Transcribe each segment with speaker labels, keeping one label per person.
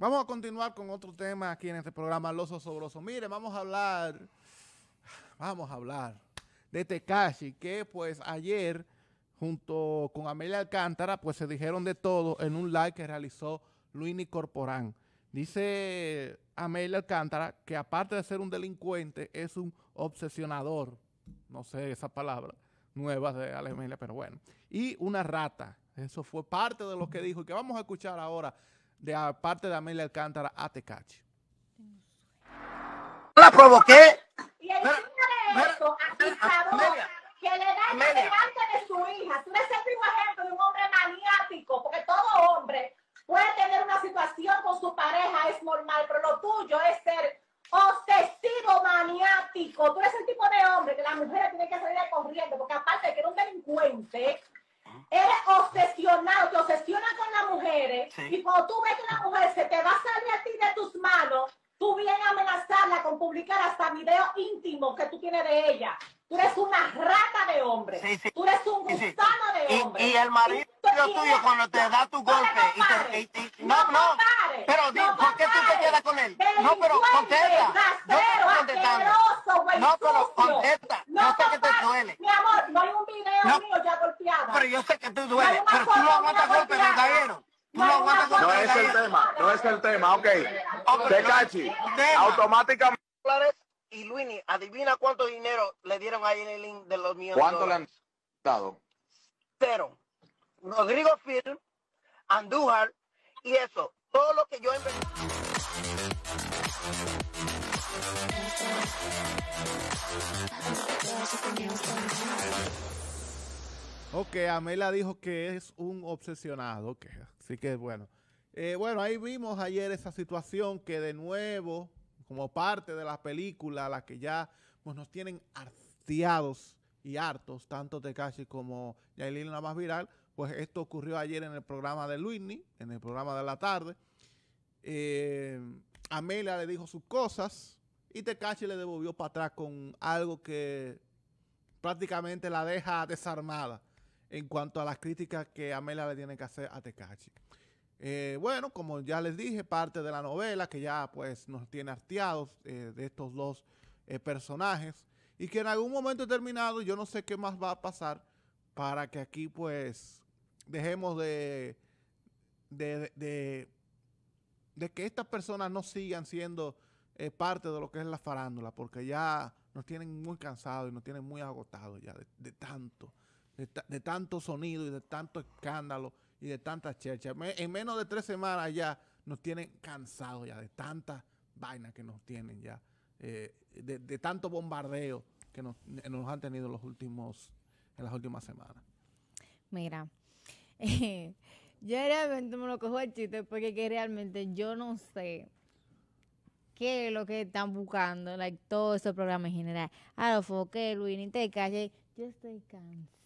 Speaker 1: Vamos a continuar con otro tema aquí en este programa, Los Osobrosos. Mire, vamos a hablar, vamos a hablar de Tekashi, que pues ayer, junto con Amelia Alcántara, pues se dijeron de todo en un live que realizó Luini Corporán. Dice Amelia Alcántara que aparte de ser un delincuente, es un obsesionador. No sé esa palabra nueva de Amelia, pero bueno. Y una rata. Eso fue parte de lo que dijo y que vamos a escuchar ahora de parte de Amelia Alcántara a Tecachi. la provoqué.
Speaker 2: Y el de esto, que le da el delante de su hija. Tú eres el un ejemplo de un hombre maniático, porque todo hombre puede tener una situación con su pareja, es normal, pero lo tuyo es ser obsesivo maniático. Tú eres el tipo de hombre que las mujeres tienen que salir corriendo, porque aparte de que era un delincuente, eres obsesionado, te obsesionas con las mujeres y cuando tú ves que una mujer se te va a salir a ti de tus manos, tú vienes a amenazarla con publicar hasta videos íntimos que tú tienes de ella. Tú eres una rata de hombre. Tú eres un gusano
Speaker 1: de hombre. Y, el marido
Speaker 2: tuyo cuando te da tu golpe no y te, no, no, no, pero no ¿por qué tú te quedas con él? No, pero contesta. no, pero contesta. No, pero contesta. No, te duele. Mi amor, pero yo
Speaker 1: sé que tú dueles, pero tú no aguantas golpe, de gallero. No, no es el tema, no es el tema, ok. Tecachi, automáticamente. Y Luini, adivina cuánto dinero le dieron a link de los míos. ¿Cuánto le han dado? Cero. Rodrigo Firm, Andújar
Speaker 2: y eso. Todo lo que yo invertí.
Speaker 1: Ok, Amela dijo que es un obsesionado. que Así que bueno. Eh, bueno, ahí vimos ayer esa situación que de nuevo, como parte de la película, la que ya pues, nos tienen hartiados y hartos, tanto Tekashi como Yailin la más viral, pues esto ocurrió ayer en el programa de Luisni, en el programa de la tarde. Eh, Amelia le dijo sus cosas y Tekashi le devolvió para atrás con algo que prácticamente la deja desarmada en cuanto a las críticas que Amela le tiene que hacer a Tekachi. Eh, bueno, como ya les dije, parte de la novela que ya pues nos tiene arteados eh, de estos dos eh, personajes y que en algún momento determinado yo no sé qué más va a pasar para que aquí pues dejemos de, de, que estas personas no sigan siendo parte de lo que es la farándula porque ya nos tienen muy cansados y nos tienen muy agotados ya de tanto de, tanto sonido y de tanto escándalo y de tantas chercha. en menos de tres semanas ya nos tienen cansados ya de tantas vainas que nos tienen ya, eh, de, de, tanto bombardeo que nos, han tenido los últimos, en las últimas semanas.
Speaker 2: Mira, yo realmente me lo cojo el chiste porque realmente yo no sé qué es lo que están buscando, like, todo ese programa en general. lo fue que Luis, ni te yo estoy cansado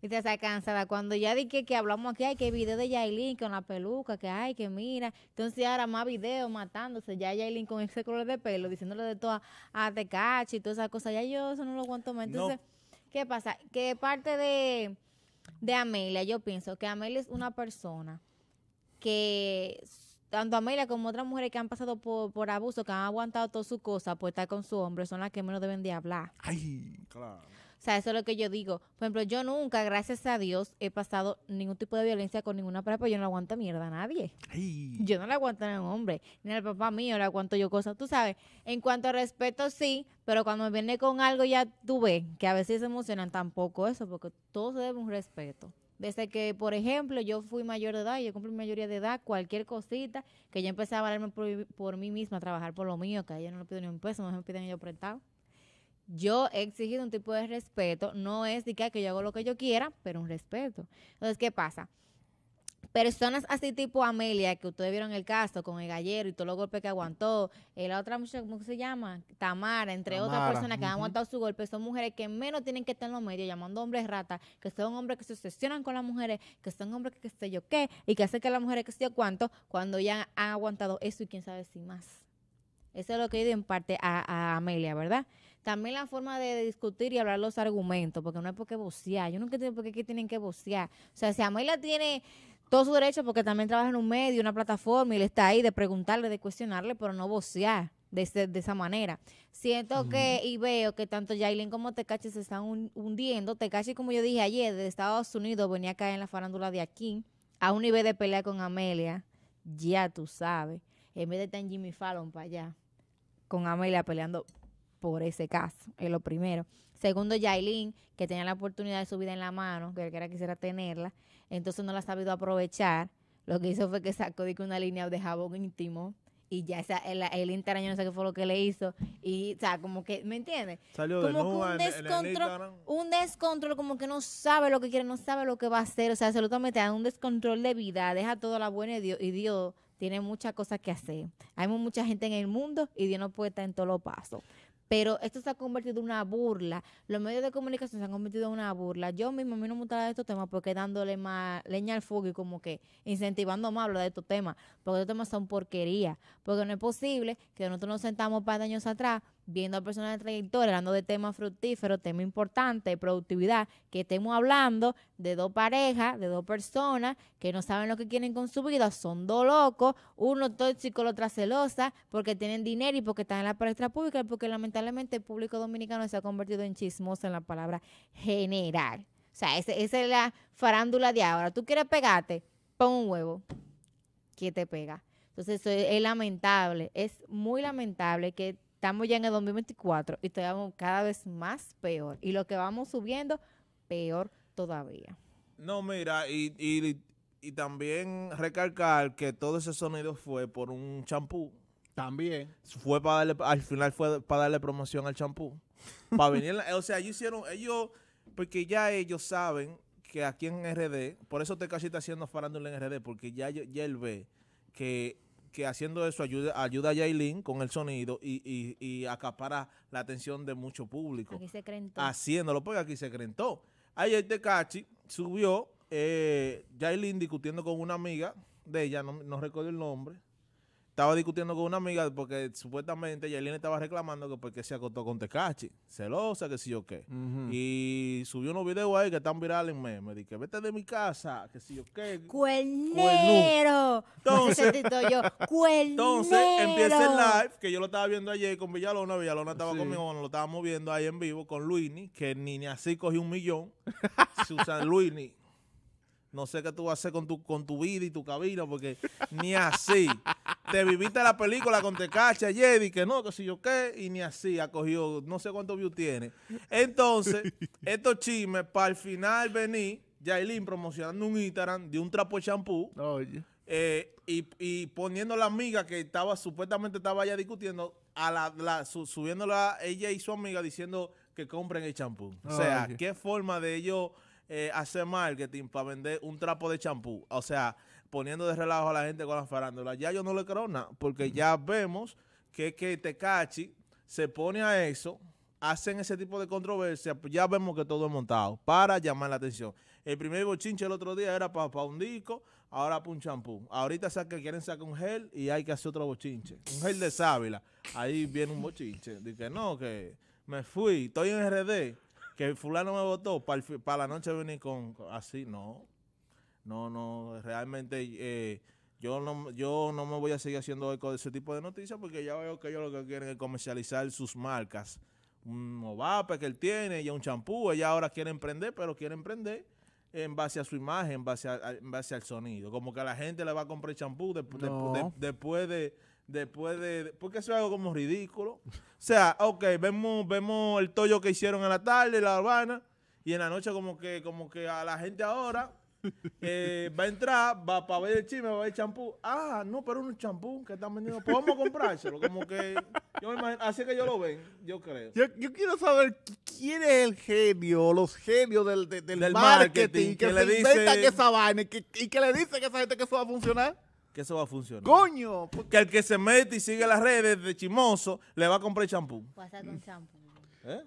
Speaker 2: y te cansada. Cuando ya dije que, hablamos aquí, hay que video de Yailin con la peluca, que hay, que mira. Entonces ahora más videos matándose. Ya Yailin con ese color de pelo, diciéndole de todo a, Tecachi y todas esas cosas. Ya yo eso no lo aguanto más. Entonces, ¿qué pasa? Que parte de, Amelia, yo pienso que Amelia es una persona que tanto Amelia como otras mujeres que han pasado por, por abuso, que han aguantado todas sus cosas por estar con su hombre, son las que menos deben de hablar.
Speaker 3: Ay, claro.
Speaker 2: O sea, eso es lo que yo digo. Por ejemplo, yo nunca, gracias a Dios, he pasado ningún tipo de violencia con ninguna pareja, porque yo no aguanto mierda a nadie. Yo no la aguanto a ningún hombre, ni al papá mío la aguanto yo cosas, tú sabes. En cuanto a respeto, sí, pero cuando viene con algo ya tú ves que a veces se emocionan tampoco eso, porque todo se debe un respeto. Desde que, por ejemplo, yo fui mayor de edad, yo cumplí mayoría de edad, cualquier cosita, que yo empecé a valerme por, mí misma, a trabajar por lo mío, que a ella no le pido ni un peso, no me piden yo prestado yo he exigido un tipo de respeto, no es de ah, que yo hago lo que yo quiera, pero un respeto. Entonces, ¿qué pasa? Personas así tipo Amelia, que ustedes vieron el caso con el gallero y todos los golpes que aguantó, eh, la otra mujer, ¿cómo se llama? Tamara, entre otras personas que han aguantado su golpe, son mujeres que menos tienen que estar en los medios llamando hombres ratas, que son hombres que se obsesionan con las mujeres, que son hombres que qué sé yo qué, y que hacen que las mujeres que sé yo cuánto, cuando ya han aguantado eso y quién sabe si más. Eso es lo que yo en parte a Amelia, ¿verdad? También la forma de discutir y hablar los argumentos, porque no hay por qué vocear. Yo nunca entiendo por qué tienen que vocear. O sea, si Amelia tiene todo su derecho porque también trabaja en un medio, una plataforma, y le está ahí de preguntarle, de cuestionarle, pero no vocear de, esa manera. Siento que y veo que tanto Jailin como Tecachi se están hundiendo. Tecachi, como yo dije ayer, de Estados Unidos venía acá en la farándula de aquí a un nivel de pelea con Amelia, ya tú sabes. En vez de estar en Jimmy Fallon para allá, con Amelia peleando por ese caso, es lo primero. Segundo, Yailin, que tenía la oportunidad de su vida en la mano, que era quisiera tenerla, entonces no la ha sabido aprovechar. Lo que hizo fue que sacó de una línea de jabón íntimo y ya esa, el, interaño no sé qué fue lo que le hizo y o sea como que ¿me entiendes? como que un descontrol un descontrol como que no sabe lo que quiere no sabe lo que va a hacer o sea absolutamente un descontrol de vida deja todo la buena de Dios, y Dios tiene muchas cosas que hacer hay mucha gente en el mundo y Dios no puede estar en todos los pasos pero esto se ha convertido en una burla. Los medios de comunicación se han convertido en una burla. Yo mismo a mí no me de estos temas porque dándole más leña al fuego y como que incentivando más a hablar de estos temas, porque estos temas son porquería, porque no es posible que nosotros nos sentamos para años atrás viendo a personas de trayectoria, hablando de temas fructíferos, temas importantes, productividad, que estemos hablando de dos parejas, de dos personas que no saben lo que quieren con su vida, son dos locos, uno tóxico, la otra celosa, porque tienen dinero y porque están en la palestra pública, porque lamentablemente el público dominicano se ha convertido en chismoso en la palabra general. O sea, esa, es la farándula de ahora. Tú quieres pegarte, pon un huevo, que te pega. Entonces, eso es lamentable, es muy lamentable que estamos ya en el 2024 y estamos cada vez más peor. Y lo que vamos subiendo,
Speaker 3: peor todavía. No, mira, y, y, también recalcar que todo ese sonido fue por un champú. También. Fue para darle, al final fue para darle promoción al champú. para venir, o sea, ellos hicieron, ellos, porque ya ellos saben que aquí en RD, por eso te casi está haciendo farándula en RD, porque ya, ya él ve que que haciendo eso ayuda, ayuda a Yailin con el sonido y, y, acapara la atención de mucho público. Haciéndolo, porque aquí se crentó. Ayer cachi subió eh, Yailin discutiendo con una amiga de ella, no, no recuerdo el nombre, estaba discutiendo con una amiga porque supuestamente Yailin estaba reclamando que porque se acostó con Tecachi, celosa, que si yo qué. Y subió unos videos ahí que están virales en meme. Dije, vete de mi casa, que si yo qué.
Speaker 2: ¡Cuernero! Entonces, ¡Cuernero! entonces empieza el live,
Speaker 3: que yo lo estaba viendo ayer con Villalona. Villalona estaba conmigo, lo estábamos viendo ahí en vivo con Luini, que ni, ni así cogió un millón. Susan Luini no sé qué tú vas a hacer con tu, con tu vida y tu cabina, porque ni así. Te viviste la película con Tecacha Jedi, que no, que si yo qué, y ni así acogió, no sé cuántos views tiene. Entonces, estos chismes, para el final venir, Yailin promocionando un Instagram de un trapo de champú. Eh, y, y, poniendo la amiga que estaba, supuestamente estaba ya discutiendo, a la, subiéndola ella y su amiga diciendo que compren el champú. o sea, qué forma de ellos eh, hacer marketing para vender un trapo de champú. O sea, poniendo de relajo a la gente con las farándulas Ya yo no le creo nada, porque ya vemos que, que Tecachi se pone a eso, hacen ese tipo de controversia, pues ya vemos que todo es montado para llamar la atención. El primer bochinche el otro día era para un disco, ahora para un champú. Ahorita que quieren sacar un gel y hay que hacer otro bochinche. Un gel de sábila. Ahí viene un bochinche. Dice, no, que me fui, estoy en RD que fulano me votó para la noche venir con, así, no. No, no, realmente eh, yo no yo no me voy a seguir haciendo eco de ese tipo de noticias porque ya veo que ellos lo que quieren es comercializar sus marcas. Un Ovape que él tiene, y un champú, ella ahora quiere emprender, pero quiere emprender en base a su imagen, en base, a, base al sonido. Como que a la gente le va a comprar champú después de después de... Porque eso es algo como ridículo. O sea, ok, vemos, vemos el tollo que hicieron en la tarde, la urbana, y en la noche como que, como que a la gente ahora eh, va a entrar, va para ver el chisme, va a ver el champú. Ah, no, pero un champú que están vendiendo. Podemos pues comprárselo, como que... Yo me imagino, así que yo lo ven, yo creo.
Speaker 1: Yo, quiero saber quién es el genio, los genios del,
Speaker 3: del, marketing, que, le se dice... inventan esa
Speaker 1: vaina y que, le dice que esa gente que eso va a funcionar
Speaker 3: que eso va a funcionar.
Speaker 1: ¡Coño!
Speaker 3: Que el que se mete y sigue las redes de chimoso le va a comprar champú. con champú. ¿Eh?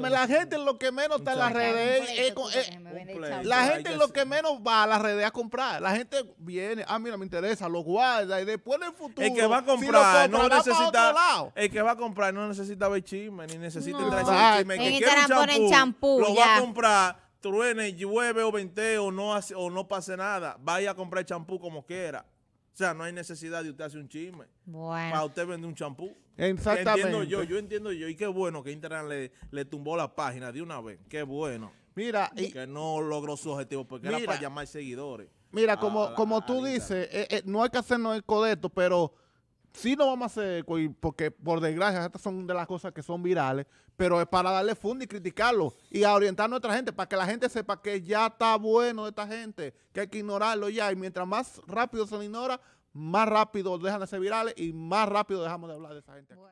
Speaker 3: la
Speaker 1: gente lo que menos está en las redes es, La gente lo que menos va a las redes a comprar. La gente viene, ah, mira, me interesa, lo guarda y después en el futuro. El que va a comprar no necesita. El
Speaker 3: que va a comprar no necesita ver chisme, ni necesita entrar en chisme. El champú, lo va a comprar truene, llueve o vente o no, hace, o no pase nada, vaya a comprar champú como quiera. O sea, no hay necesidad de usted hacer un chisme. Bueno. Para usted vender un champú. Exactamente. Entiendo yo, yo entiendo yo. Y qué bueno que Internet le, tumbó la página de una vez. Qué bueno. Mira. Y, que no logró su objetivo porque era para llamar seguidores. Mira, como,
Speaker 1: como tú dices, eh, eh, no hay que hacernos el codeto, pero sí no vamos a hacer, porque por desgracia, estas son de las cosas que son virales, pero es para darle fondo y criticarlo y a orientar a nuestra gente, para que la gente sepa que ya está bueno esta gente, que hay que ignorarlo ya. Y mientras más rápido se lo ignora, más rápido dejan de ser virales y más rápido dejamos de hablar de esa gente.